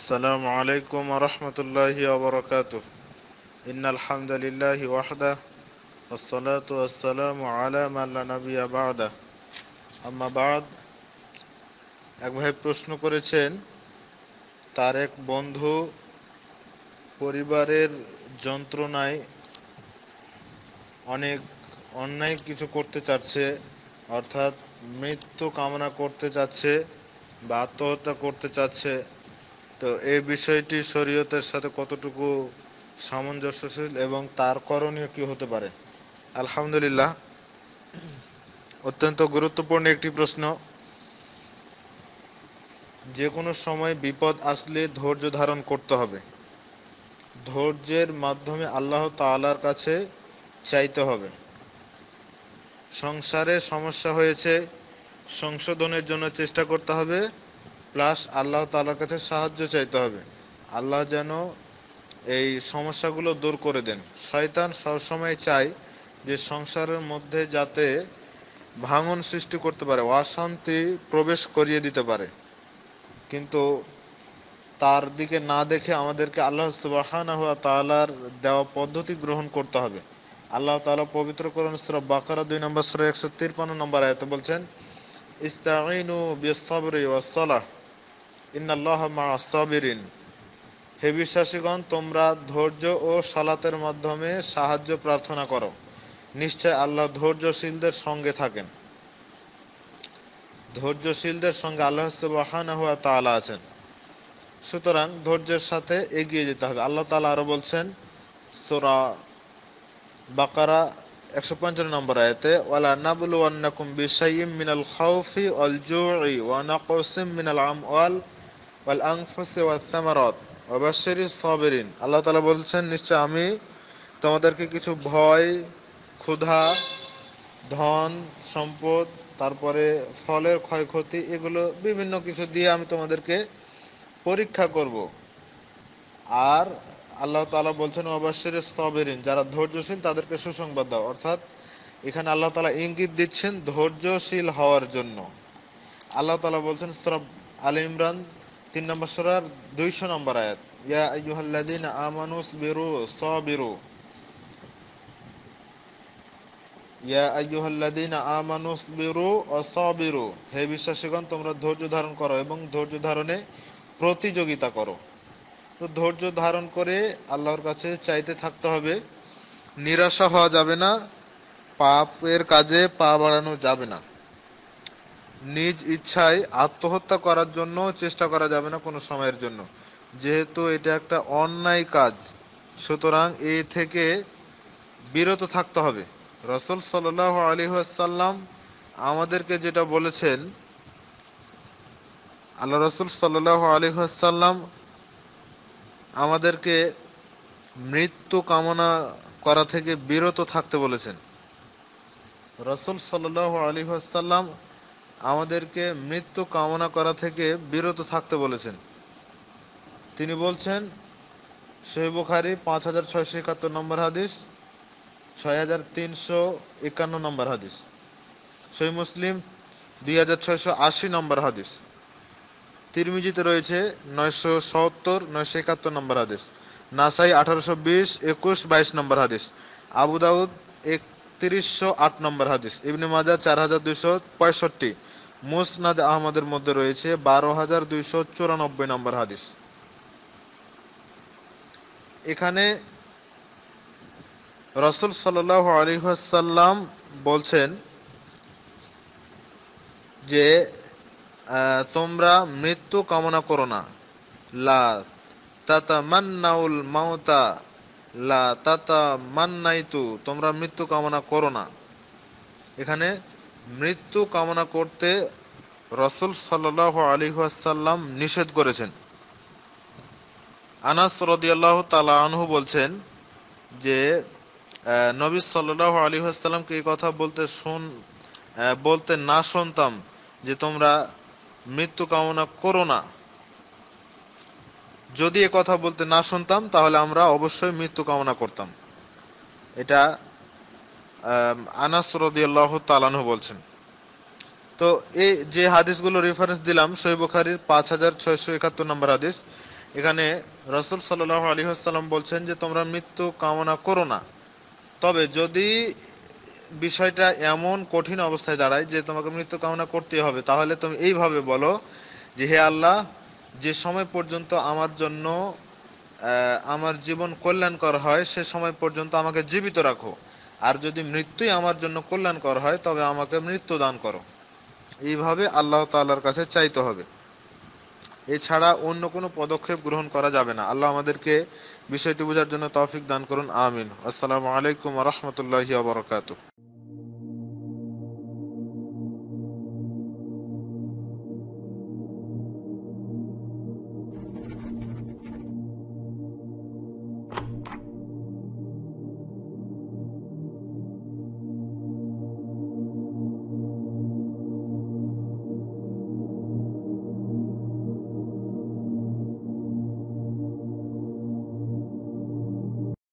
السلام عليكم ورحمة الله وبركاته إن الحمد لله وحده والصلاة والسلام على من لا نبي بعده أما بعد এক ভাই প্রশ্ন করেছেন তার এক বন্ধু পরিবারের যন্ত্রণায় অনেক অন্যায় কিছু করতে চাচ্ছে অর্থাৎ মৃত্যু কামনা করতে চাচ্ছে বা আত্মহত্যা করতে চাচ্ছে তো এই বিষয়টি শরীয়তের সাথে কতটুকু সামঞ্জস্যশীল এবং তার করণীয় কি হতে পারে আলহামদুলিল্লাহ অত্যন্ত গুরুত্বপূর্ণ একটি প্রশ্ন যে কোনো সময় বিপদ আসলে ধৈর্য ধারণ করতে হবে ধৈর্যের মাধ্যমে আল্লাহ তালার কাছে চাইতে হবে সংসারে সমস্যা হয়েছে সংশোধনের জন্য চেষ্টা করতে হবে প্লাস আল্লাহ তালার কাছে সাহায্য চাইতে হবে আল্লাহ যেন এই সমস্যাগুলো দূর করে দেন শয়তান সবসময় চায় যে সংসারের মধ্যে যাতে ভাঙন সৃষ্টি করতে পারে অশান্তি প্রবেশ করিয়ে দিতে পারে কিন্তু তার দিকে না দেখে আমাদেরকে আল্লাহ সুবাহ তালার দেওয়া পদ্ধতি গ্রহণ করতে হবে আল্লাহ তালা পবিত্র করণ সুরা বাকারা দুই নম্বর সুরা একশো তিরপান্ন নম্বর আয়তে বলছেন ইস্তাইনু বিসবরি ওয়াসলাহ ইন্নাল্লাহ হে বিশ্বাসীগণ তোমরা ধৈর্য ও সালাতের মাধ্যমে সাহায্য প্রার্থনা করো নিশ্চয় আল্লাহ ধৈর্যশীলদের সঙ্গে থাকেন ধৈর্যশীলদের সঙ্গে আল্লাহ সুবাহান হওয়া তালা আছেন সুতরাং ধৈর্যের সাথে এগিয়ে যেতে হবে আল্লাহ তালা আরও বলছেন সোরা বাকারা একশো পঞ্চান্ন নম্বর আয়তে ওয়ালা নাবুল ওয়ান্নাকুম বিশাইম মিনাল খাউফি অল জুই ওয়ানাকসিম মিনাল আম ওয়াল ওয়াল আংফুসে ওয়াল অবশ্যই সবেরিন আল্লাহ তালা বলছেন নিশ্চয় আমি তোমাদেরকে কিছু ভয় ক্ষুধা ধন সম্পদ তারপরে ফলের ক্ষয়ক্ষতি এগুলো বিভিন্ন কিছু দিয়ে আমি তোমাদেরকে পরীক্ষা করব আর আল্লাহ তালা বলছেন অবশ্যের সবেরিন যারা ধৈর্যশীল তাদেরকে সুসংবাদ দাও অর্থাৎ এখানে আল্লাহ তালা ইঙ্গিত দিচ্ছেন ধৈর্যশীল হওয়ার জন্য আল্লাহ তালা বলছেন সরব আলী ইমরান তিন নম্বর সোরার দুইশো নম্বর আয়াত ইয়া আইয়ুহাল্লাদিন আমানুস বিরু সবিরু ইয়া আইয়ুহাল্লাদিন আমানুস বিরু অসবিরু হে বিশ্বাসীগণ তোমরা ধৈর্য ধারণ করো এবং ধৈর্য ধারণে প্রতিযোগিতা করো তো ধৈর্য ধারণ করে আল্লাহর কাছে চাইতে থাকতে হবে নিরাশা হওয়া যাবে না পাপের কাজে পা বাড়ানো যাবে না নিজ ইচ্ছায় আত্মহত্যা করার জন্য চেষ্টা করা যাবে না কোনো সময়ের জন্য যেহেতু এটা একটা অন্যায় কাজ সুতরাং এ থেকে বিরত থাকতে হবে রসুল সাল আলী আসাল্লাম আমাদেরকে যেটা বলেছেন আল্লাহ রসুল সাল্লাহ আলী আসাল্লাম আমাদেরকে মৃত্যু কামনা করা থেকে বিরত থাকতে বলেছেন রসুল সাল্লাহ আলী আসাল্লাম আমাদেরকে মৃত্যু কামনা করা থেকে বিরত থাকতে বলেছেন তিনি বলছেন শহীদ বুখারি পাঁচ হাজার ছয়শো একাত্তর নম্বর হাদিস ছয় হাজার তিনশো একান্ন নম্বর হাদিস শহীদ মুসলিম দুই হাজার ছয়শো আশি নম্বর হাদিস তিরমিজিতে রয়েছে নয়শো সত্তর নয়শো একাত্তর নম্বর হাদিস নাসাই আঠারোশো বিশ একুশ বাইশ নম্বর হাদিস আবু দাউদ এক তিরিশশো আট নম্বর হাদিস ইবনে মাজা চার হাজার দুইশো পঁয়ষট্টি মুসনাদ আহমদের মধ্যে রয়েছে বারো হাজার দুইশো চুরানব্বই নম্বর হাদিস এখানে রসুল সাল্লাহ আলিহাসাল্লাম বলছেন যে তোমরা মৃত্যু কামনা করো না লা তাতামান্নাউল মাওতা লা তাতা মান্নাইতু তোমরা মৃত্যু কামনা করো না এখানে মৃত্যু কামনা করতে রসুল সাল্লাহ আলিহাসাল্লাম নিষেধ করেছেন আনাস রদিয়াল্লাহ তালা আনহু বলছেন যে নবী সাল্লাহ আলিহাসাল্লামকে এই কথা বলতে শুন বলতে না শুনতাম যে তোমরা মৃত্যু কামনা করো না যদি এ কথা বলতে না শুনতাম তাহলে আমরা অবশ্যই মৃত্যু কামনা করতাম এটা আনাস রদিয়াল্লাহ তালানহ বলছেন তো এই যে হাদিসগুলো রেফারেন্স দিলাম খারির পাঁচ হাজার ছয়শো একাত্তর নম্বর হাদিস এখানে রসুল সাল আলী আসসালাম বলছেন যে তোমরা মৃত্যু কামনা করো না তবে যদি বিষয়টা এমন কঠিন অবস্থায় দাঁড়ায় যে তোমাকে মৃত্যু কামনা করতে হবে তাহলে তুমি এইভাবে বলো যে হে আল্লাহ যে সময় পর্যন্ত আমার জন্য আমার জীবন কল্যাণকর হয় সে সময় পর্যন্ত আমাকে জীবিত রাখো আর যদি মৃত্যুই আমার জন্য কল্যাণকর হয় তবে আমাকে মৃত্যু দান করো এইভাবে আল্লাহ তাল্লার কাছে চাইতে হবে এছাড়া অন্য কোনো পদক্ষেপ গ্রহণ করা যাবে না আল্লাহ আমাদেরকে বিষয়টি বোঝার জন্য তৌফিক দান করুন আমিন আসসালামু আলাইকুম রহমতুল্লাহ বরকাত